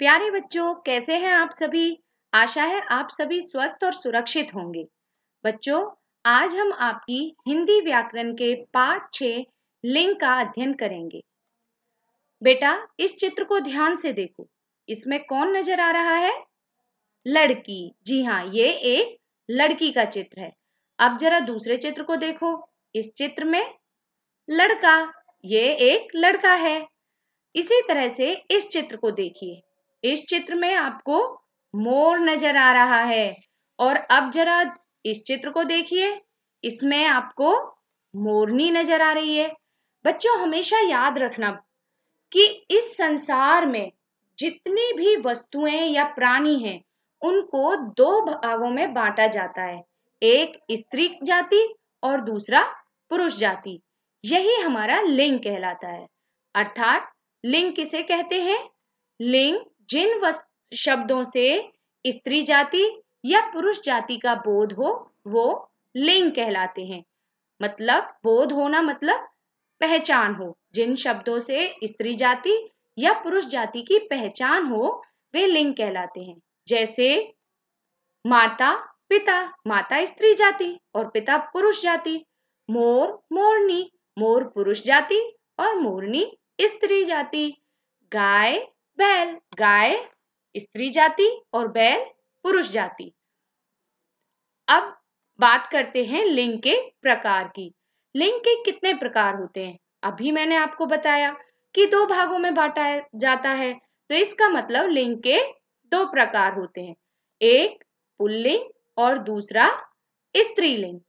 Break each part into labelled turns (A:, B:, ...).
A: प्यारे बच्चों कैसे हैं आप सभी आशा है आप सभी स्वस्थ और सुरक्षित होंगे बच्चों आज हम आपकी हिंदी व्याकरण के पाठ छ लिंग का अध्ययन करेंगे बेटा इस चित्र को ध्यान से देखो इसमें कौन नजर आ रहा है लड़की जी हाँ ये एक लड़की का चित्र है अब जरा दूसरे चित्र को देखो इस चित्र में लड़का ये एक लड़का है इसी तरह से इस चित्र को देखिए इस चित्र में आपको मोर नजर आ रहा है और अब जरा इस चित्र को देखिए इसमें आपको मोरनी नजर आ रही है बच्चों हमेशा याद रखना कि इस संसार में जितनी भी वस्तुएं या प्राणी हैं उनको दो भागों में बांटा जाता है एक स्त्री जाति और दूसरा पुरुष जाति यही हमारा लिंग कहलाता है अर्थात लिंग किसे कहते हैं लिंग जिन शब्दों से स्त्री जाति या पुरुष जाति का बोध हो वो लिंग कहलाते हैं मतलब बोध होना मतलब पहचान हो जिन शब्दों से स्त्री जाति या पुरुष जाति की पहचान हो वे लिंग कहलाते हैं जैसे माता पिता माता स्त्री जाति और पिता पुरुष जाति मोर मोरनी मोर पुरुष जाति और मोरनी स्त्री जाति गाय बैल गाय स्त्री जाति और बैल पुरुष जाति अब बात करते हैं लिंग के प्रकार की लिंग के कितने प्रकार होते हैं अभी मैंने आपको बताया कि दो भागों में बांटा जाता है तो इसका मतलब लिंग के दो प्रकार होते हैं एक पुल्लिंग और दूसरा स्त्रीलिंग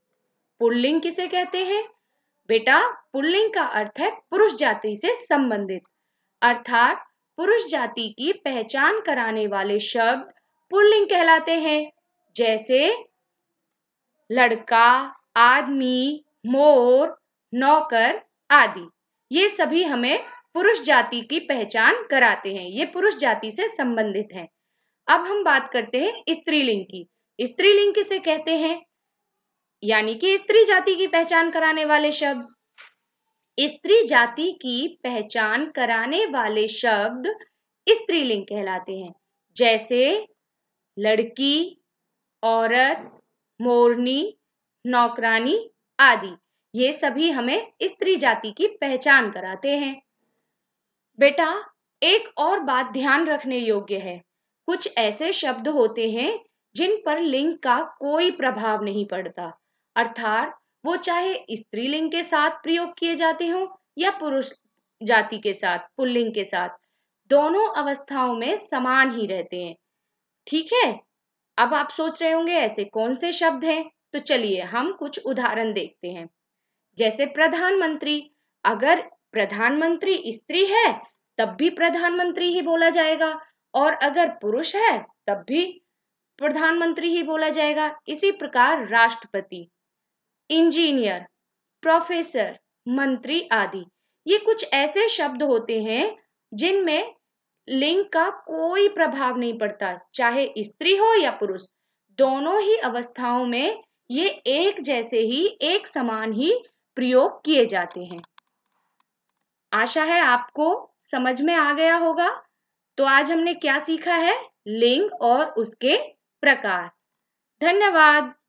A: पुल्लिंग किसे कहते हैं बेटा पुल्लिंग का अर्थ है पुरुष जाति से संबंधित अर्थात पुरुष जाति की पहचान कराने वाले शब्द पुल्लिंग कहलाते हैं जैसे लड़का आदमी मोर नौकर आदि ये सभी हमें पुरुष जाति की पहचान कराते हैं ये पुरुष जाति से संबंधित हैं अब हम बात करते हैं स्त्रीलिंग की स्त्रीलिंग किसे कहते हैं यानी कि स्त्री जाति की पहचान कराने वाले शब्द स्त्री जाति की पहचान कराने वाले शब्द स्त्रीलिंग कहलाते हैं जैसे लड़की औरत मोरनी नौकरानी आदि ये सभी हमें स्त्री जाति की पहचान कराते हैं बेटा एक और बात ध्यान रखने योग्य है कुछ ऐसे शब्द होते हैं जिन पर लिंग का कोई प्रभाव नहीं पड़ता अर्थात वो चाहे स्त्रीलिंग के साथ प्रयोग किए जाते हों या पुरुष जाति के साथ पुल्लिंग के साथ दोनों अवस्थाओं में समान ही रहते हैं ठीक है अब आप सोच रहे होंगे ऐसे कौन से शब्द हैं तो चलिए हम कुछ उदाहरण देखते हैं जैसे प्रधानमंत्री अगर प्रधानमंत्री स्त्री है तब भी प्रधानमंत्री ही बोला जाएगा और अगर पुरुष है तब भी प्रधानमंत्री ही बोला जाएगा इसी प्रकार राष्ट्रपति इंजीनियर प्रोफेसर मंत्री आदि ये कुछ ऐसे शब्द होते हैं जिनमें लिंग का कोई प्रभाव नहीं पड़ता चाहे स्त्री हो या पुरुष दोनों ही अवस्थाओं में ये एक जैसे ही एक समान ही प्रयोग किए जाते हैं आशा है आपको समझ में आ गया होगा तो आज हमने क्या सीखा है लिंग और उसके प्रकार धन्यवाद